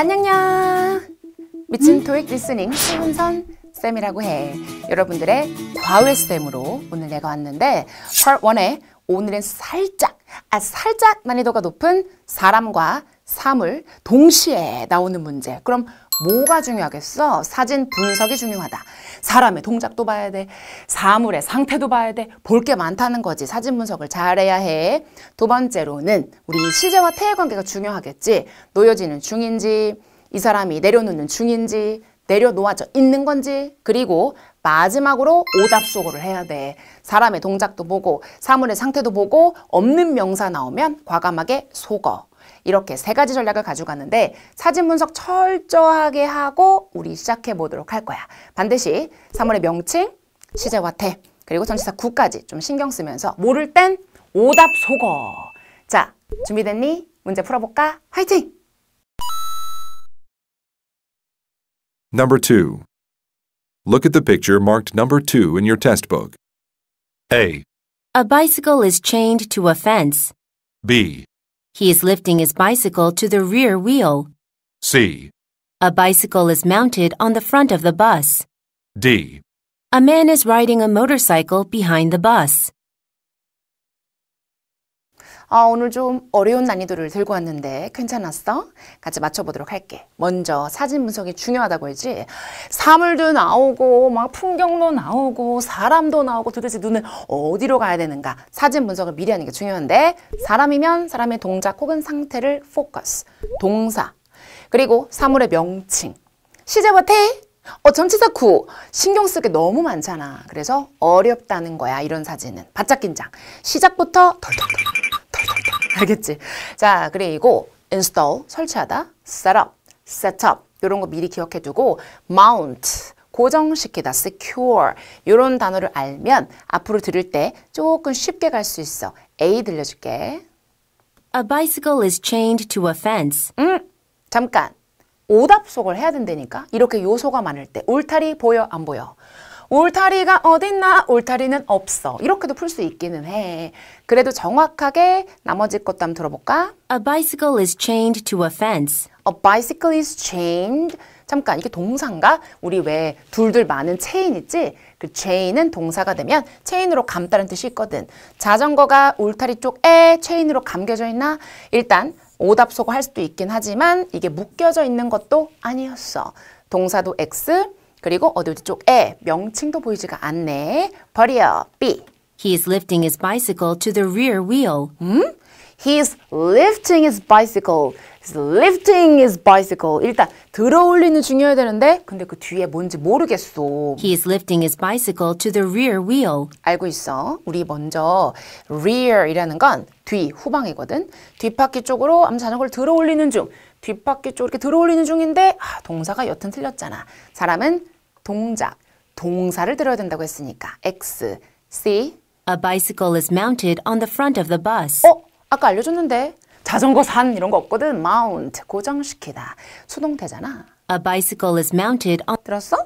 안녕냥 미친 토익 리스닝 신선 쌤이라고 해 여러분들의 과외쌤으로 오늘 내가 왔는데 Part 1에 오늘은 살짝 아 살짝 난이도가 높은 사람과 사물 동시에 나오는 문제 그럼 뭐가 중요하겠어? 사진 분석이 중요하다. 사람의 동작도 봐야 돼. 사물의 상태도 봐야 돼. 볼 게 많다는 거지. 사진 분석을 잘해야 해. 두 번째로는 우리 시제와 태의 관계가 중요하겠지. 놓여지는 중인지, 이 사람이 내려놓는 중인지, 내려놓아져 있는 건지, 그리고 마지막으로 오답 소거를 해야 돼. 사람의 동작도 보고, 사물의 상태도 보고, 없는 명사 나오면 과감하게 속어. 이렇게 세 가지 전략을 가져가는데 사진 분석 철저하게 하고 우리 시작해 보도록 할 거야. 반드시 사물의 명칭, 시제와 태, 그리고 전치사 구까지 좀 신경 쓰면서 모를 땐 오답 속어. 자, 준비됐니? 문제 풀어볼까? 화이팅! Number 2. Look at the picture marked number 2 in your test book. A. A bicycle is chained to a fence. B. He is lifting his bicycle to the rear wheel. C. A bicycle is mounted on the front of the bus. D. A man is riding a motorcycle behind the bus. 아, 오늘 좀 어려운 난이도를 들고 왔는데 괜찮았어? 같이 맞춰보도록 할게. 먼저 사진 분석이 중요하다고 했지? 사물도 나오고 막 풍경도 나오고 사람도 나오고 도대체 눈은 어디로 가야 되는가? 사진 분석을 미리 하는 게 중요한데 사람이면 사람의 동작 혹은 상태를 포커스, 동사, 그리고 사물의 명칭. 시제부터 어, 전체사구 신경 쓰기 너무 많잖아. 그래서 어렵다는 거야, 이런 사진은. 바짝 긴장. 시작부터 덜덜덜. 알겠지? 자, 그리고 install, 설치하다, set up, set up 이런 거 미리 기억해 두고 mount, 고정시키다, secure 이런 단어를 알면 앞으로 들을 때 조금 쉽게 갈 수 있어. A 들려줄게. A bicycle is chained to a fence. 음, 잠깐. 오답 속을 해야 된다니까. 이렇게 요소가 많을 때 울타리 보여 안 보여? 울타리가 어딨나 울타리는 없어 이렇게도 풀 수 있기는 해. 그래도 정확하게 나머지 것도 한번 들어볼까? A bicycle is chained to a fence. A bicycle is chained. 잠깐 이게 동사인가? 우리 왜 둘둘 많은 체인 있지? 그 체인은 동사가 되면 체인으로 감다는 뜻이 있거든. 자전거가 울타리 쪽에 체인으로 감겨져 있나? 일단 오답소고 할 수도 있긴 하지만 이게 묶여져 있는 것도 아니었어. 동사도 X, 그리고 어디 어디 쪽에 명칭도 보이지가 않네. 버리어 B. He is lifting his bicycle to the rear wheel. 음? He is lifting his bicycle. He's lifting his bicycle. 일단 들어올리는 중요해야 되는데 근데 그 뒤에 뭔지 모르겠어. He is lifting his bicycle to the rear wheel. 알고 있어. 우리 먼저 rear이라는 건 뒤, 후방이거든. 뒷바퀴 쪽으로 암 자전거를 들어올리는 중. 뒷바퀴 쪽 이렇게 들어올리는 중인데 아, 동사가 여튼 틀렸잖아. 사람은 동작, 동사를 들어야 된다고 했으니까 X, C A bicycle is mounted on the front of the bus. 어? 아까 알려줬는데 자전거 산 이런 거 없거든. mount 고정시키다. 수동태잖아. A bicycle is mounted on 들었어?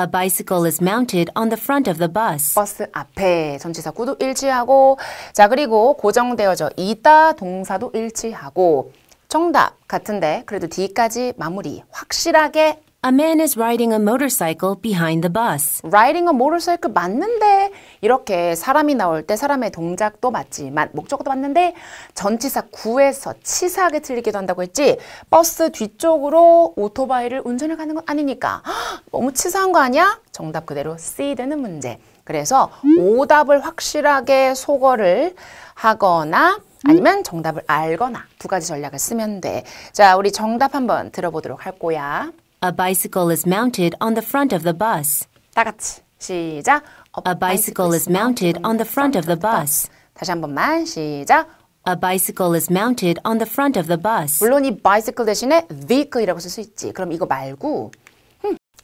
A bicycle is mounted on the front of the bus. 버스 앞에 전치사 구도 일치하고 자 그리고 고정되어져 있다 동사도 일치하고 정답 같은데 그래도 D까지 마무리 확실하게 A man is riding a motorcycle behind the bus. Riding a motorcycle 맞는데 이렇게 사람이 나올 때 사람의 동작도 맞지만 목적도 맞는데 전치사 구에서 치사하게 틀리기도 한다고 했지 버스 뒤쪽으로 오토바이를 운전해 가는 건 아니니까 너무 치사한 거 아니야? 정답 그대로 C 되는 문제. 그래서 오답을 확실하게 소거를 하거나 아니면 정답을 알거나 두 가지 전략을 쓰면 돼. 자, 우리 정답 한번 들어보도록 할 거야. A bicycle is mounted on the front of the bus. 다 같이 시작. A bicycle is mounted on the front of the bus. 다시 한 번만 시작. A bicycle is mounted on the front of the bus. 물론 이 bicycle 대신에 vehicle이라고 쓸 수 있지. 그럼 이거 말고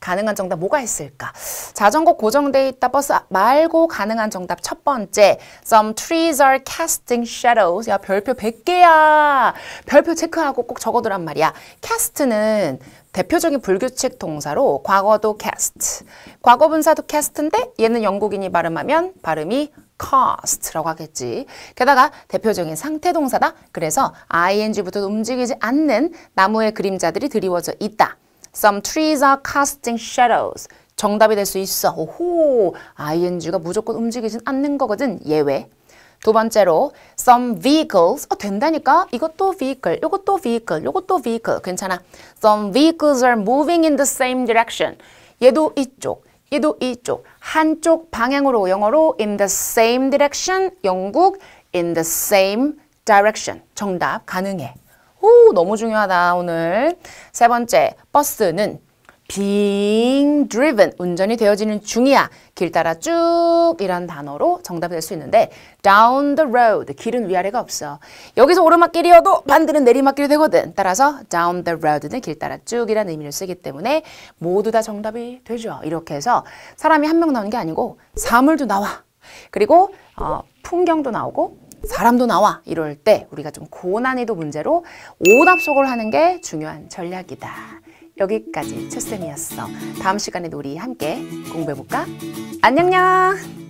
가능한 정답 뭐가 있을까? 자전거 고정돼 있다 버스 말고 가능한 정답 첫 번째 Some trees are casting shadows 야 별표 100개야 별표 체크하고 꼭 적어두란 말이야 cast는 대표적인 불규칙 동사로 과거도 cast 과거 분사도 cast인데 얘는 영국인이 발음하면 발음이 cost라고 하겠지. 게다가 대표적인 상태 동사다. 그래서 ing부터 움직이지 않는 나무의 그림자들이 드리워져 있다. Some trees are casting shadows. 정답이 될 수 있어. 오호, ing가 무조건 움직이진 않는 거거든. 예외. 두 번째로 some vehicles 어, 된다니까 이것도 vehicle, 이것도 vehicle, 이것도 vehicle 괜찮아. Some vehicles are moving in the same direction. 얘도 이쪽, 얘도 이쪽 한쪽 방향으로 영어로 in the same direction 영국 in the same direction 정답 가능해. 오, 너무 중요하다, 오늘. 세 번째, 버스는 being driven, 운전이 되어지는 중이야. 길 따라 쭉 이란 단어로 정답이 될 수 있는데 down the road, 길은 위아래가 없어. 여기서 오르막길이어도 반대는 내리막길이 되거든. 따라서 down the road는 길 따라 쭉이라 의미를 쓰기 때문에 모두 다 정답이 되죠. 이렇게 해서 사람이 한 명 나오는 게 아니고 사물도 나와. 그리고 어, 풍경도 나오고 사람도 나와 이럴 때 우리가 좀 고난이도 문제로 오답속을 하는 게 중요한 전략이다. 여기까지 첫쌤이었어 다음 시간에도 우리 함께 공부해볼까? 안녕!